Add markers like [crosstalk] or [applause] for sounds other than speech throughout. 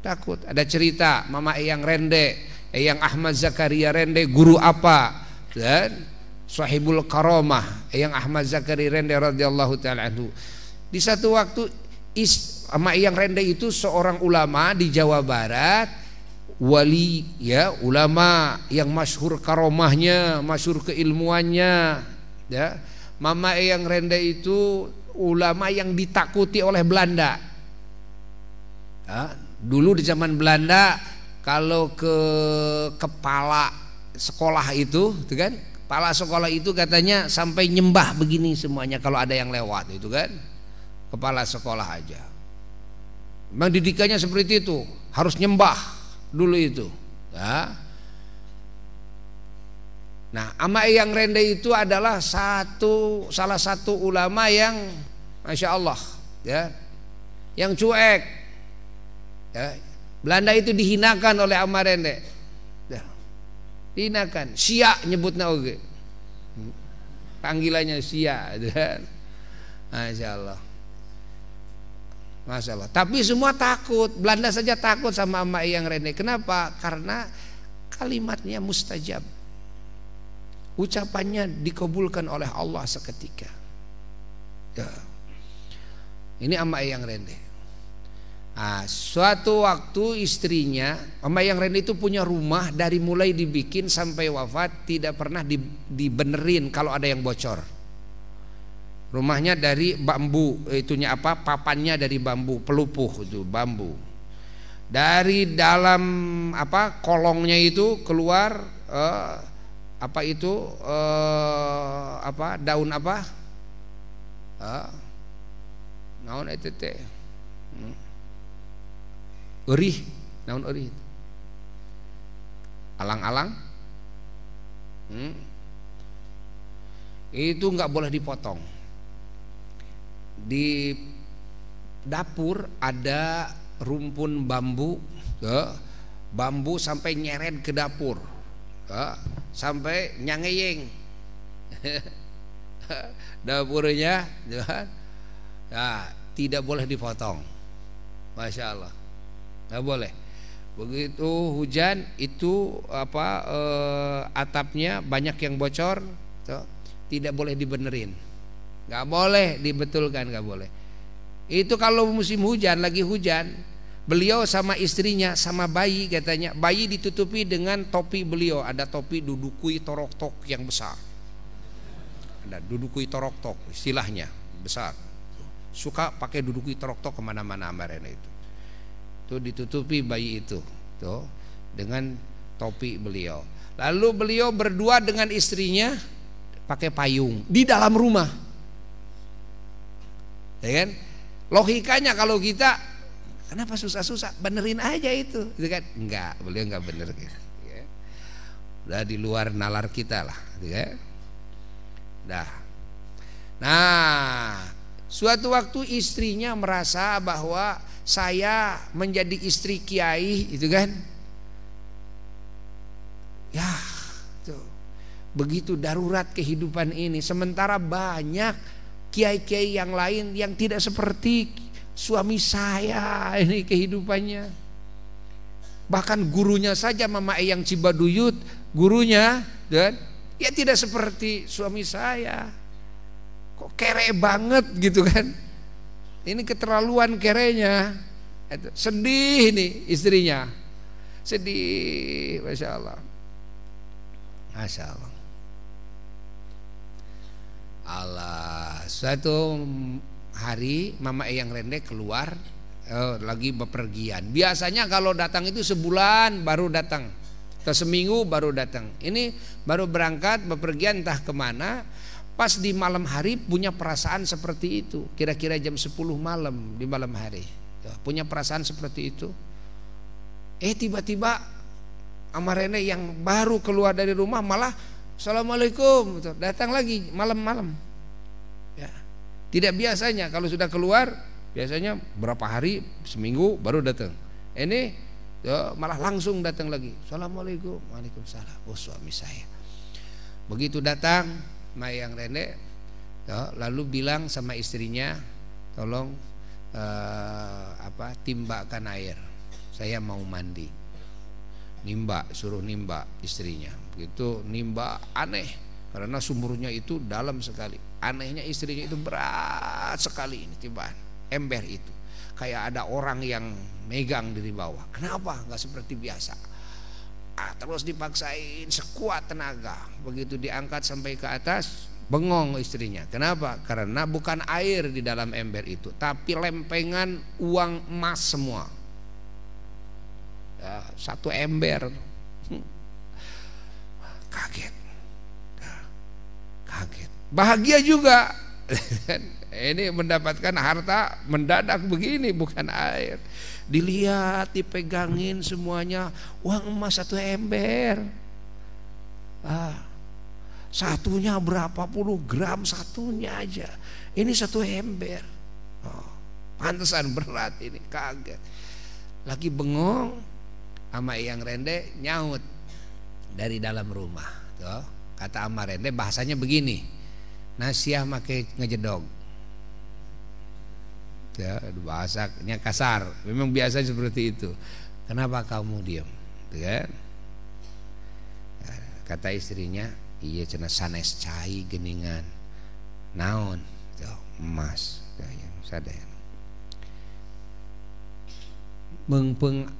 takut ada cerita mama eyang rende eyang Ahmad Zakaria rende guru apa dan sahibul karomah eyang Ahmad Zakaria rende radhiyallahu taala anhu di satu waktu is mama eyang rende itu seorang ulama di Jawa Barat wali ya ulama yang masyhur karomahnya, masyhur keilmuannya ya. Mama Eyang Rende itu ulama yang ditakuti oleh Belanda. Dulu di zaman Belanda kalau ke kepala sekolah itu, itu kan? Kepala sekolah itu katanya sampai nyembah begini semuanya kalau ada yang lewat itu kan? Kepala sekolah aja. Memang didikannya seperti itu, harus nyembah dulu itu. Ya. Nah, Ama yang rendah itu adalah satu salah satu ulama yang masya Allah ya, yang cuek Ya. Belanda itu dihinakan oleh Amarende. Ya. Dihinakan. Sia nyebutnya oge. Panggilannya sia. [laughs] Ya kan? Masya Allah. masalah. Tapi semua takut. Belanda saja takut sama Ama yang Rene. Kenapa? Karena kalimatnya mustajab. Ucapannya dikabulkan oleh Allah seketika. Ya. Ini Ama yang Rene. Nah, suatu waktu istrinya, Mbak yang Reni itu punya rumah dari mulai dibikin sampai wafat tidak pernah dibenerin kalau ada yang bocor. Rumahnya dari bambu, itunya apa? Papannya dari bambu, pelupuh itu bambu. Dari dalam apa kolongnya itu keluar eh, apa itu eh, apa daun apa? Eh, naon itu Hmm Urih, naon urih? Alang-alang? Hmm? Itu nggak boleh dipotong. Di dapur ada rumpun bambu, ke ya. bambu sampai nyeret ke dapur, ke, ya. sampai nyangeyeng. [laughs] dapurnya, ya. ya, tidak boleh dipotong. Masya Allah nggak boleh begitu hujan itu apa eh, atapnya banyak yang bocor tuh, tidak boleh dibenerin nggak boleh dibetulkan nggak boleh itu kalau musim hujan lagi hujan beliau sama istrinya sama bayi katanya bayi ditutupi dengan topi beliau ada topi dudukui torok-tok yang besar ada dudukui torok-tok istilahnya besar suka pakai dudukui torok-tok kemana-mana amaran itu itu ditutupi bayi itu tuh dengan topi beliau. Lalu beliau berdua dengan istrinya pakai payung di dalam rumah. Ya kan? Logikanya kalau kita kenapa susah-susah benerin aja itu, gitu kan? Enggak, beliau enggak bener gitu. Ya. Udah di luar nalar kita lah, gitu ya. Dah. Nah, suatu waktu istrinya merasa bahwa saya menjadi istri kiai itu kan ya tuh begitu darurat kehidupan ini sementara banyak kiai-kiai yang lain yang tidak seperti suami saya ini kehidupannya bahkan gurunya saja Mama Eyang Cibaduyut gurunya dan ya tidak seperti suami saya kok kere banget gitu kan ini keterlaluan kerenya. Sedih ini istrinya. Sedih, masya Allah. Masya Allah. Allah. Suatu hari Mama Eyang Rende keluar eh, lagi bepergian. Biasanya kalau datang itu sebulan baru datang. Atau seminggu baru datang. Ini baru berangkat bepergian entah kemana pas di malam hari punya perasaan seperti itu kira-kira jam 10 malam di malam hari ya, punya perasaan seperti itu eh tiba-tiba Amarene yang baru keluar dari rumah malah Assalamualaikum gitu. datang lagi malam-malam ya tidak biasanya kalau sudah keluar biasanya berapa hari seminggu baru datang ini ya, malah langsung datang lagi Assalamualaikum Waalaikumsalam oh suami saya begitu datang mayang rene ya, lalu bilang sama istrinya tolong eh, apa timbakan air saya mau mandi nimba suruh nimba istrinya begitu nimba aneh karena sumurnya itu dalam sekali anehnya istrinya itu berat sekali ini tiba ember itu kayak ada orang yang megang dari bawah kenapa nggak seperti biasa Ah, terus dipaksain sekuat tenaga begitu diangkat sampai ke atas bengong istrinya kenapa karena bukan air di dalam ember itu tapi lempengan uang emas semua ya, satu ember hmm. kaget ya, kaget bahagia juga [laughs] ini mendapatkan harta mendadak begini bukan air dilihat dipegangin semuanya uang emas satu ember ah satunya berapa puluh gram satunya aja ini satu ember oh, pantesan berat ini kaget lagi bengong sama yang rende nyaut dari dalam rumah tuh kata sama rende bahasanya begini nasiah make ngejedog ya bahasa ini kasar memang biasa seperti itu kenapa kamu diam gitu kan? ya kata istrinya iya cina sanes cai geningan naon ya, emas yang ya, sadaya mengpeng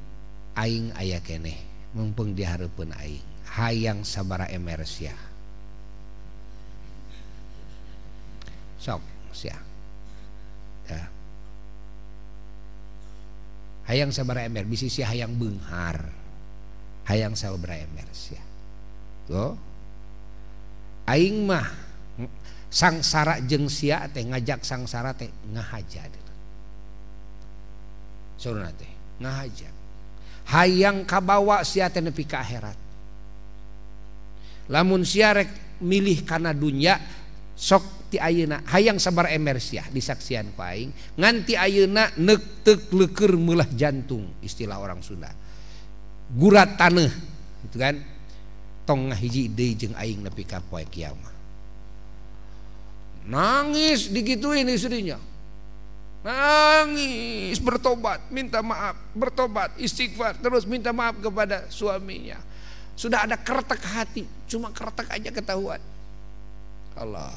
aing ayah keneh mengpeng diharapun aing hayang sabara emersia sok siang ya hayang sabara ember bisi sia hayang benghar hayang sabara ember sia tuh aing mah sangsara jeng sia teh ngajak sangsara teh ngahaja suruh teh ngahaja hayang kabawa sia teh nepi ka akhirat lamun sia rek milih karena dunia sok ti ayeuna hayang sabar emersiah disaksian ku aing nganti ayeuna neuk teuk leukeur meulah jantung istilah orang Sunda gurat taneuh gitu kan tong ngahiji deui jeung aing nepi ka poe kiamat nangis digituin istrinya nangis bertobat minta maaf bertobat istighfar terus minta maaf kepada suaminya sudah ada keretak hati cuma keretak aja ketahuan Allah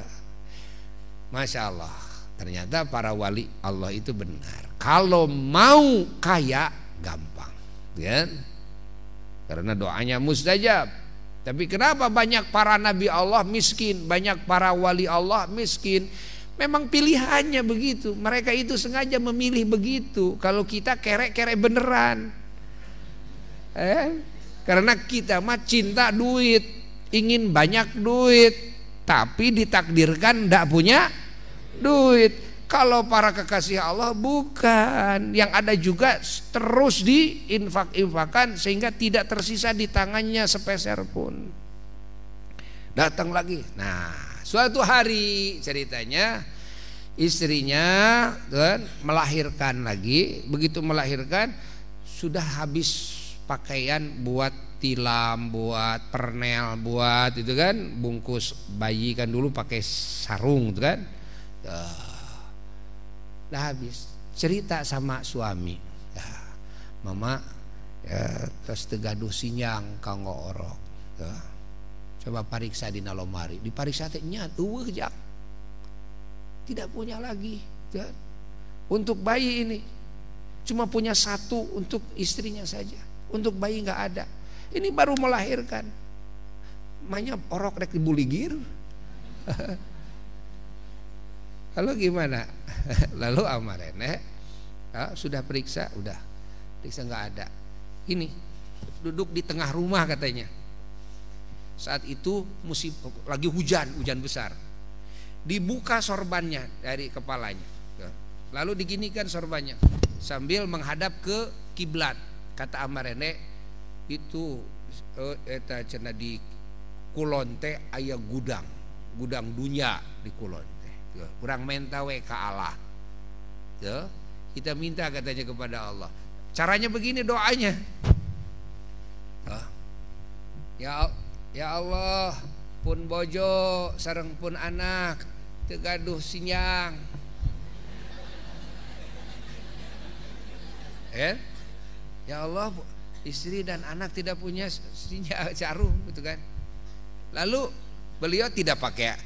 eh, Masya Allah Ternyata para wali Allah itu benar Kalau mau kaya gampang kan? Karena doanya mustajab Tapi kenapa banyak para nabi Allah miskin Banyak para wali Allah miskin Memang pilihannya begitu Mereka itu sengaja memilih begitu Kalau kita kerek-kerek beneran eh? Karena kita mah cinta duit ingin banyak duit tapi ditakdirkan tidak punya duit kalau para kekasih Allah bukan yang ada juga terus diinfak-infakan sehingga tidak tersisa di tangannya sepeser pun datang lagi nah suatu hari ceritanya istrinya kan melahirkan lagi begitu melahirkan sudah habis pakaian buat tilam, buat pernel, buat itu kan bungkus bayi kan dulu pakai sarung itu kan. Dah habis. Cerita sama suami. Ya, mama ya, terus tegaduh sinyang kanggo orok. Ya. Coba pariksa di nalomari. di periksa ternyata tuh jak. Tidak punya lagi. Kan? Untuk bayi ini cuma punya satu untuk istrinya saja untuk bayi nggak ada. Ini baru melahirkan. Manya orok rek dibuligir. [laughs] Lalu gimana? [laughs] Lalu amarene ya, ah, sudah periksa, udah periksa nggak ada. Ini duduk di tengah rumah katanya. Saat itu musim lagi hujan, hujan besar. Dibuka sorbannya dari kepalanya. Lalu diginikan sorbannya sambil menghadap ke kiblat kata amarene itu uh, eta cina di Kulon teh ayah gudang gudang dunia di Kulon teh kurang mentawe ke Allah ya kita minta katanya kepada Allah caranya begini doanya ya ya Allah pun bojo sarang pun anak tegaduh sinyang eh Ya Allah, istri dan anak tidak punya sinyal [laughs] jarum gitu kan. Lalu beliau tidak pakai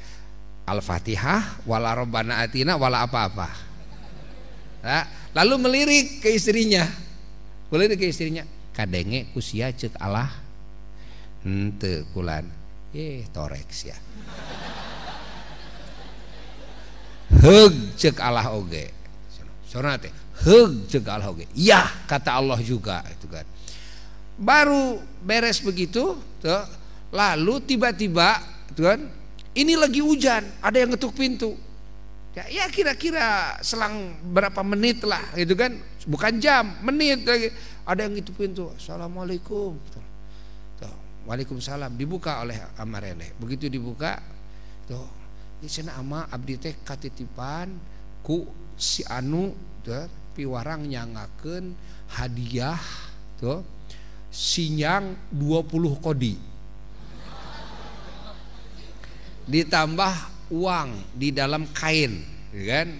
Al-Fatihah, wala robbana Atina, wala apa-apa. Nah, lalu melirik ke istrinya. Melirik ke istrinya, kadenge kusia cek Allah. Ente kulan. Eh, toreks ya. Heug cek Allah oge sonate heg cegal hoge. Ya kata Allah juga itu kan. Baru beres begitu, tuh, lalu tiba-tiba kan ini lagi hujan, ada yang ngetuk pintu. Ya, ya kira-kira selang berapa menit lah gitu kan, bukan jam, menit lagi ada yang ngetuk pintu. Assalamualaikum. Tuh, Waalaikumsalam dibuka oleh Amarene. Begitu dibuka, tuh di sana ama abdi teh katitipan ku si anu tuh, piwarang nyangaken hadiah tuh sinyang 20 kodi ditambah uang di dalam kain kan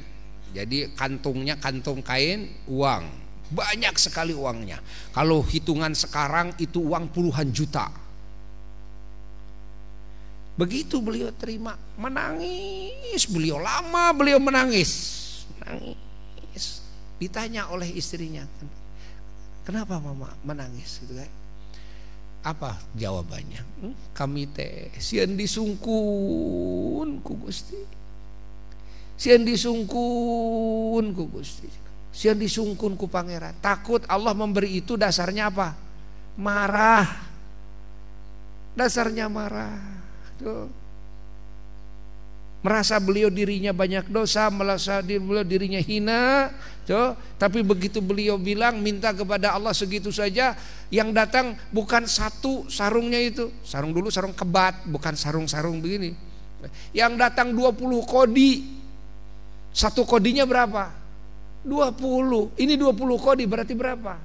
jadi kantungnya kantung kain uang banyak sekali uangnya kalau hitungan sekarang itu uang puluhan juta Begitu beliau terima, menangis. Beliau lama beliau menangis. Menangis. Ditanya oleh istrinya, "Kenapa Mama menangis?" gitu kan. Apa jawabannya? Hmm, kami teh sian disungkun ku Gusti. disungkun ku Gusti. disungkun ku pangeran. Takut Allah memberi itu dasarnya apa? Marah. Dasarnya marah Tuh. Merasa beliau dirinya banyak dosa, merasa beliau dirinya hina, tuh. Tapi begitu beliau bilang minta kepada Allah segitu saja, yang datang bukan satu sarungnya itu, sarung dulu sarung kebat, bukan sarung-sarung begini. Yang datang 20 kodi. Satu kodinya berapa? 20. Ini 20 kodi berarti berapa?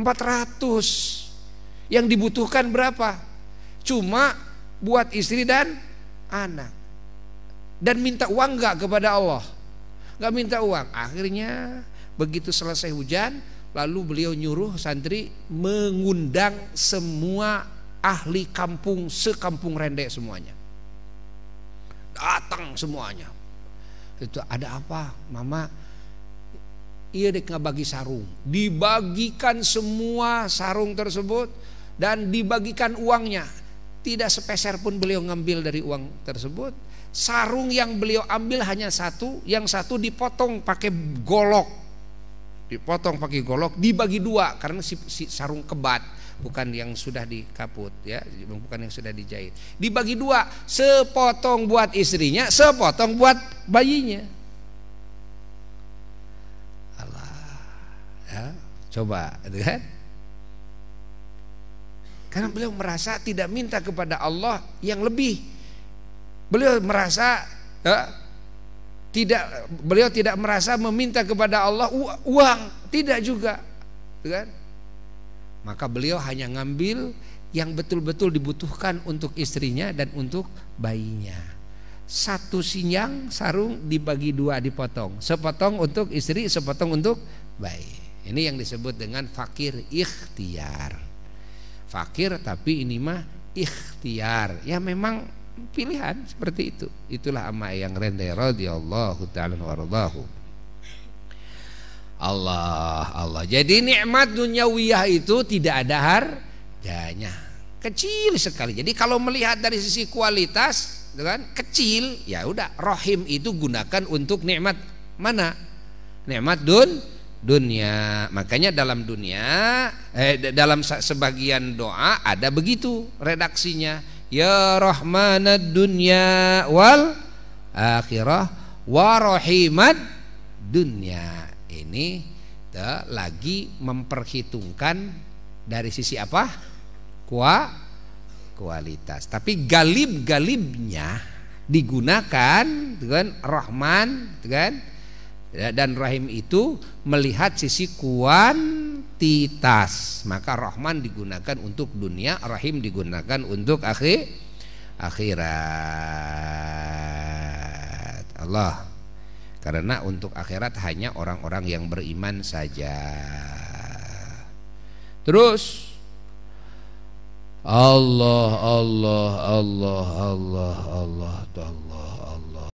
400. Yang dibutuhkan berapa? cuma buat istri dan anak. Dan minta uang nggak kepada Allah? Nggak minta uang. Akhirnya begitu selesai hujan, lalu beliau nyuruh santri mengundang semua ahli kampung sekampung rendek semuanya. Datang semuanya. Itu ada apa, Mama? Iya dek bagi sarung. Dibagikan semua sarung tersebut dan dibagikan uangnya tidak sepeser pun beliau ngambil dari uang tersebut. Sarung yang beliau ambil hanya satu, yang satu dipotong pakai golok. Dipotong pakai golok, dibagi dua karena si, si sarung kebat, bukan yang sudah dikaput ya, bukan yang sudah dijahit. Dibagi dua, sepotong buat istrinya, sepotong buat bayinya. Allah. Ya, coba, gitu kan? Karena beliau merasa tidak minta kepada Allah yang lebih. Beliau merasa ya, tidak beliau tidak merasa meminta kepada Allah uang, tidak juga. Gitu kan? Maka beliau hanya ngambil yang betul-betul dibutuhkan untuk istrinya dan untuk bayinya. Satu sinyang sarung dibagi dua dipotong, sepotong untuk istri, sepotong untuk bayi. Ini yang disebut dengan fakir ikhtiar fakir tapi ini mah ikhtiar ya memang pilihan seperti itu itulah ama yang rendah radhiyallahu taala warallahu Allah Allah jadi nikmat duniawiyah itu tidak ada harganya kecil sekali jadi kalau melihat dari sisi kualitas gitu kan kecil ya udah rohim itu gunakan untuk nikmat mana nikmat dun dunia. Makanya dalam dunia eh, dalam sebagian doa ada begitu redaksinya. Ya rahmanad dunya wal akhirah warohimad dunia Ini te, lagi memperhitungkan dari sisi apa? kuah kualitas. Tapi galib-galibnya digunakan dengan rahman dengan Ya, dan rahim itu melihat sisi kuantitas maka rahman digunakan untuk dunia rahim digunakan untuk akhir akhirat Allah karena untuk akhirat hanya orang-orang yang beriman saja terus Allah Allah Allah Allah Allah Allah Allah